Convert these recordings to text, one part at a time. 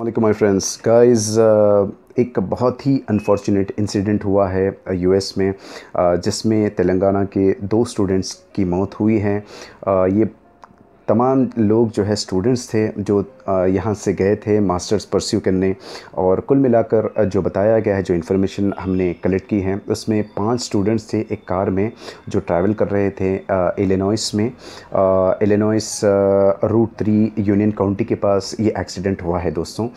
अलैक my friends guys एक बहुत ही unfortunate incident हुआ है यू uh, एस में uh, जिसमें तेलंगाना के दो स्टूडेंट्स की मौत हुई है uh, ये तमाम लोग जो है स्टूडेंट्स थे जो यहाँ से गए थे मास्टर्स परस्यू करने और कुल मिलाकर जो बताया गया है जो इन्फॉर्मेशन हमने कलेक्ट की है उसमें पाँच स्टूडेंट्स थे एक कार में जो ट्रैवल कर रहे थे एलेनॉइस में Illinois route three Union County के पास ये एक्सीडेंट हुआ है दोस्तों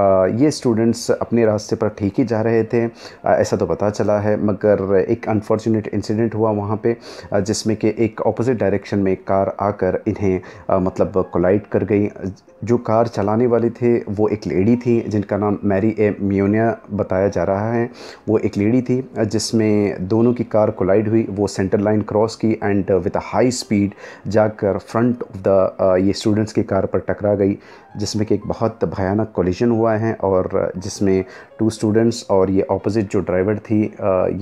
आ, ये स्टूडेंट्स अपने रास्ते पर ठीक ही जा रहे थे आ, ऐसा तो पता चला है मगर एक अनफॉर्चुनेट इंसिडेंट हुआ वहाँ पर जिसमें कि एक अपोज़िट डायरेक्शन में कार आकर इन्हें आ, मतलब कोलाइड कर गई जो कार कार चलाने वाली थी वो एक लेडी थी जिनका नाम मैरी ए म्यूनिया बताया जा रहा है वो एक लेडी थी जिसमें दोनों की कार कोलाइड हुई वो सेंटर लाइन क्रॉस की and with a high speed जाकर फ्रंट ऑफ द ये स्टूडेंट्स की कार पर टकरा गई जिसमें कि एक बहुत भयानक कोलिजन हुआ है और जिसमें टू स्टूडेंट्स और ये ऑपोजिट जो ड्राइवर थी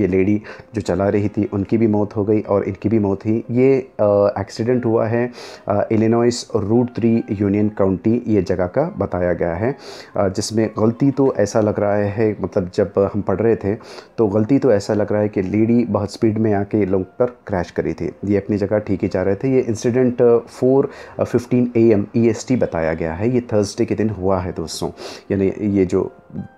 ये लेडी जो चला रही थी उनकी भी मौत हो गई और इनकी भी मौत हुई ये एक्सीडेंट हुआ है Illinois route three Union County ये जगह का बताया गया है जिसमें गलती तो ऐसा लग रहा है मतलब जब हम पढ़ रहे थे तो गलती तो ऐसा लग रहा है कि लेडी बहुत स्पीड में आके लोग पर क्रैश करी थी ये अपनी जगह ठीक ही जा रहे थे ये incident four fifteen A M E S T बताया गया है ये थर्सडे के दिन हुआ है दोस्तों यानी ये जो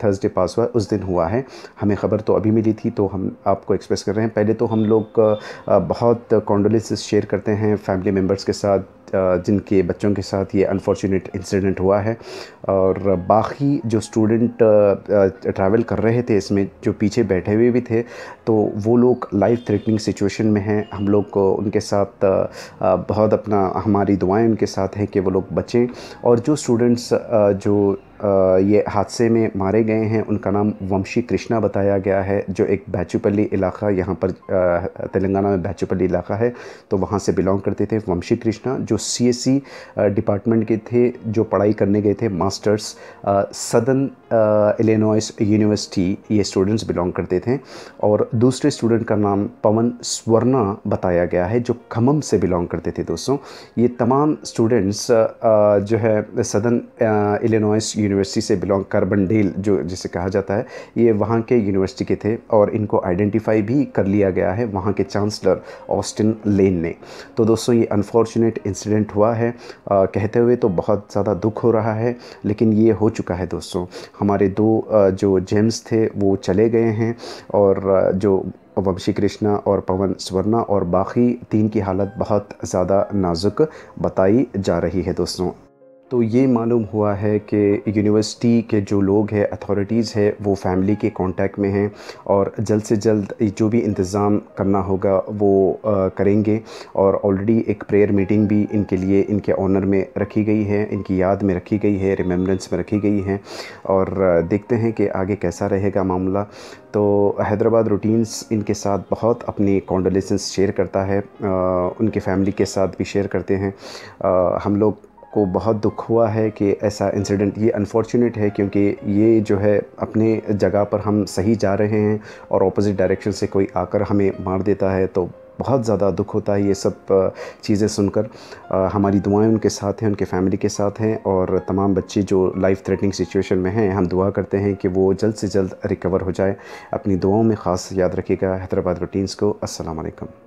थर्सडे पास हुआ उस दिन हुआ है हमें ख़बर तो अभी मिली थी तो हम आपको एक्सप्रेस कर रहे हैं पहले तो हम लोग बहुत कॉन्डोलेंसेस शेयर करते हैं फैमिली मेम्बर्स के साथ जिनके बच्चों के साथ ये अनफॉर्चुनेट इंसिडेंट स्टूडेंट हुआ है और बाकी जो स्टूडेंट ट्रैवल कर रहे थे इसमें जो पीछे बैठे हुए भी थे तो वो लोग लाइफ थ्रेटनिंग सिचुएशन में हैं हम लोग को उनके साथ बहुत अपना हमारी दुआएं उनके साथ हैं कि वो लोग बचें और जो स्टूडेंट्स जो ये हादसे में मारे गए हैं उनका नाम वंशी कृष्णा बताया गया है जो एक बैचूपल्ली इलाका यहाँ पर तेलंगाना में बैचूपल्ली इलाका है तो वहाँ से बिलोंग करते थे वंशी कृष्णा जो सीएससी e, डिपार्टमेंट के थे जो पढ़ाई करने गए थे मास्टर्स सदन एलेनोइस यूनिवर्सिटी ये स्टूडेंट्स बिलोंग करते थे और दूसरे स्टूडेंट का नाम पवन स्वर्णा बताया गया है जो खमम से बिलोंग करते थे दोस्तों ये तमाम स्टूडेंट्स जो है सदन एलेनोइस यूनिवर्सिटी से बिलोंग डेल जो जिसे कहा जाता है ये वहाँ के यूनिवर्सिटी के थे और इनको आइडेंटिफाई भी कर लिया गया है वहाँ के चांसलर ऑस्टिन लेन ने तो दोस्तों ये अनफॉर्चुनेट इंसिडेंट हुआ है आ, कहते हुए तो बहुत ज़्यादा दुख हो रहा है लेकिन ये हो चुका है दोस्तों हमारे दो आ, जो जेम्स थे वो चले गए हैं और जो वंशी कृष्णा और पवन स्वर्णा और बाकी तीन की हालत बहुत ज़्यादा नाजुक बताई जा रही है दोस्तों तो ये मालूम हुआ है कि यूनिवर्सिटी के जो लोग हैं अथॉरिटीज़ है वो फैमिली के कांटेक्ट में हैं और जल्द से जल्द जो भी इंतज़ाम करना होगा वो आ, करेंगे और ऑलरेडी एक प्रेयर मीटिंग भी इनके लिए इनके ऑनर में रखी गई है इनकी याद में रखी गई है रिमेम्बरेंस में रखी गई है और देखते हैं कि आगे कैसा रहेगा मामला तो हैदराबाद रूटीन्स इनके साथ बहुत अपनी कॉन्डोलेसेंस शेयर करता है आ, उनके फैमिली के साथ भी शेयर करते हैं आ, हम लोग को बहुत दुख हुआ है कि ऐसा इंसिडेंट ये अनफॉर्चुनेट है क्योंकि ये जो है अपने जगह पर हम सही जा रहे हैं और ऑपोजिट डायरेक्शन से कोई आकर हमें मार देता है तो बहुत ज़्यादा दुख होता है ये सब चीज़ें सुनकर हमारी दुआएं उनके साथ हैं उनके फैमिली के साथ हैं और तमाम बच्चे जो लाइफ थ्रेटनिंग सिचुएशन में हैं हम दुआ करते हैं कि वो जल्द से जल्द रिकवर हो जाए अपनी दुआओं में ख़ास याद रखिएगा हैदराबाद रूटीन्स को असलकम